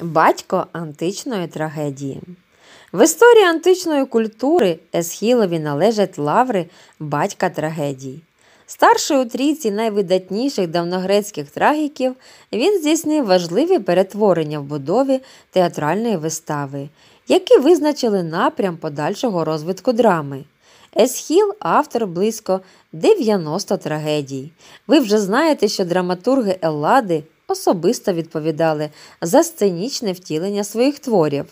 Батько античної трагедії. В історії античної культури Есхілові належать лаври батька трагедії. Старший у трійці найвидатніших давногрецьких трагіків, він здійснив важливі перетворення в будові театральної вистави, які визначили напрям подальшого розвитку драми. Есхіл автор близько 90 трагедій. Ви вже знаєте, що драматурги Еллади особисто відповідали за сценічне втілення своїх творів.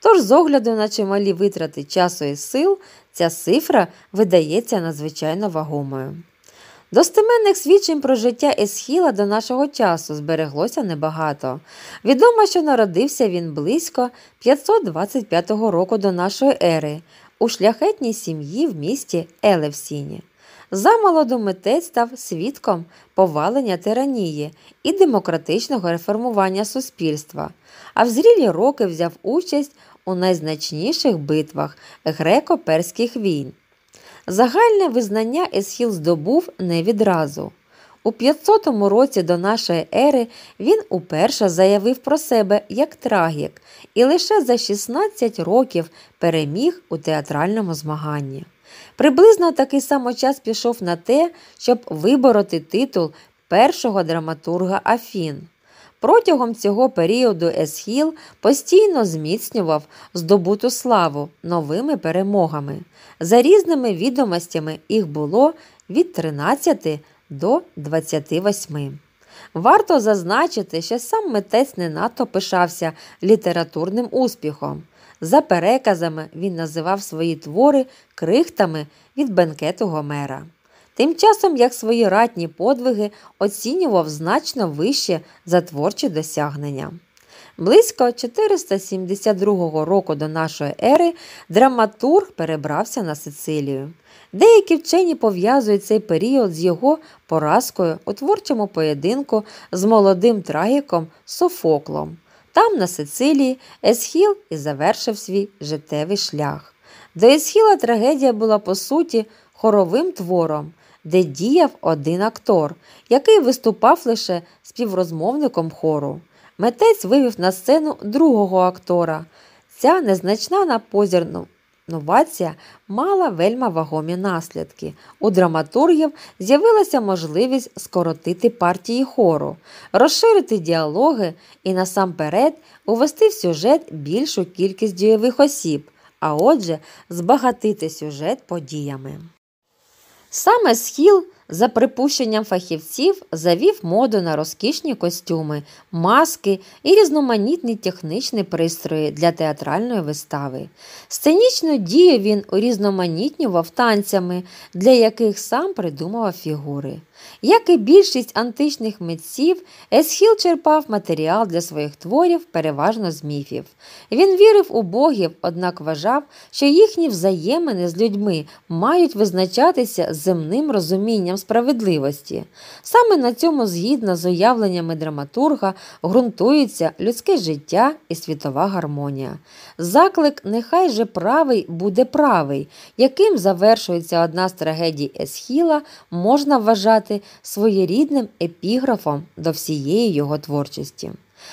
Тож, з огляду на чималі витрати часу і сил, ця цифра видається надзвичайно вагомою. Достеменних свідчень про життя Есхіла до нашого часу збереглося небагато. Відомо, що народився він близько 525 року до нашої ери у шляхетній сім'ї в місті Елевсіні. Замолоду митець став свідком повалення тиранії і демократичного реформування суспільства, а в зрілі роки взяв участь у найзначніших битвах греко-перських війн. Загальне визнання Есхіл здобув не відразу. У 500 році до нашої ери він уперше заявив про себе як трагік і лише за 16 років переміг у театральному змаганні. Приблизно такий самий час пішов на те, щоб вибороти титул першого драматурга Афін. Протягом цього періоду Есхіл постійно зміцнював здобуту славу новими перемогами. За різними відомостями їх було від 13 до 28. Варто зазначити, що сам митець не надто пишався літературним успіхом. За переказами він називав свої твори крихтами від бенкету Гомера. Тим часом як свої ратні подвиги оцінював значно вище за творчі досягнення. Близько 472 року до нашої ери драматург перебрався на Сицилію. Деякі вчені пов'язують цей період з його поразкою у творчому поєдинку з молодим трагіком Софоклом. Там, на Сицилії, Есхіл і завершив свій життєвий шлях. До Есхіла трагедія була по суті хоровим твором, де діяв один актор, який виступав лише співрозмовником хору. Митець вивів на сцену другого актора. Ця незначна на позірну Новація мала вельма вагомі наслідки. У драматургів з'явилася можливість скоротити партії хору, розширити діалоги і насамперед увести в сюжет більшу кількість дієвих осіб, а отже, збагатити сюжет подіями. Саме схіл за припущенням фахівців завів моду на розкішні костюми, маски і різноманітні технічні пристрої для театральної вистави. Сценічну дію він урізноманітнював танцями, для яких сам придумував фігури. Як і більшість античних митців, Есхіл черпав матеріал для своїх творів, переважно з міфів. Він вірив у богів, однак вважав, що їхні взаємини з людьми мають визначатися земним розумінням відновленням справедливості. Саме на цьому, згідно з уявленнями драматурга, ґрунтується людське життя і світова гармонія. Заклик нехай же правий буде правий, яким завершується одна з трагедій Есхіла, можна вважати своєрідним епіграфом до всієї його творчості.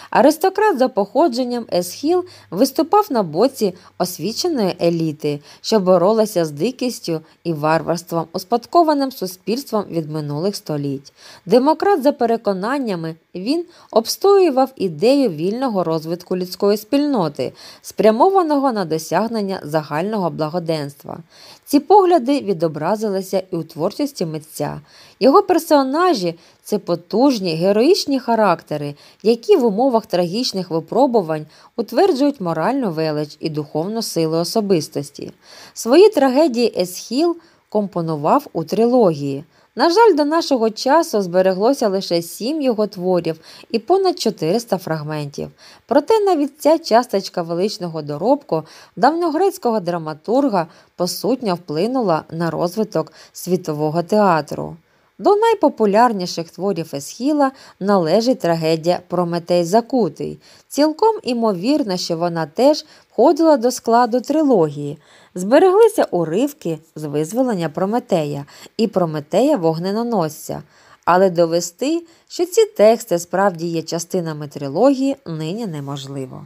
Аристократ за походженням Есхіл виступав на боці освіченої еліти, що боролася з дикістю і варварством, успадкованим суспільством від минулих століть. Демократ, за переконаннями, він обстоював ідею вільного розвитку людської спільноти, спрямованого на досягнення загального благоденства. Ці погляди відобразилися і у творчості митця. Його персонажі це потужні, героїчні характери, які в умовах трагічних випробувань утверджують моральну велич і духовну силу особистості. Свої трагедії Есхіл компонував у трилогії. На жаль, до нашого часу збереглося лише сім його творів і понад 400 фрагментів. Проте навіть ця часточка величного доробку давньогрецького драматурга посутньо вплинула на розвиток світового театру. До найпопулярніших творів Есхіла належить трагедія Прометей Закутий. Цілком імовірно, що вона теж входила до складу трилогії. Збереглися уривки з визволення Прометея і Прометея вогненоносця. Але довести, що ці тексти справді є частинами трилогії, нині неможливо.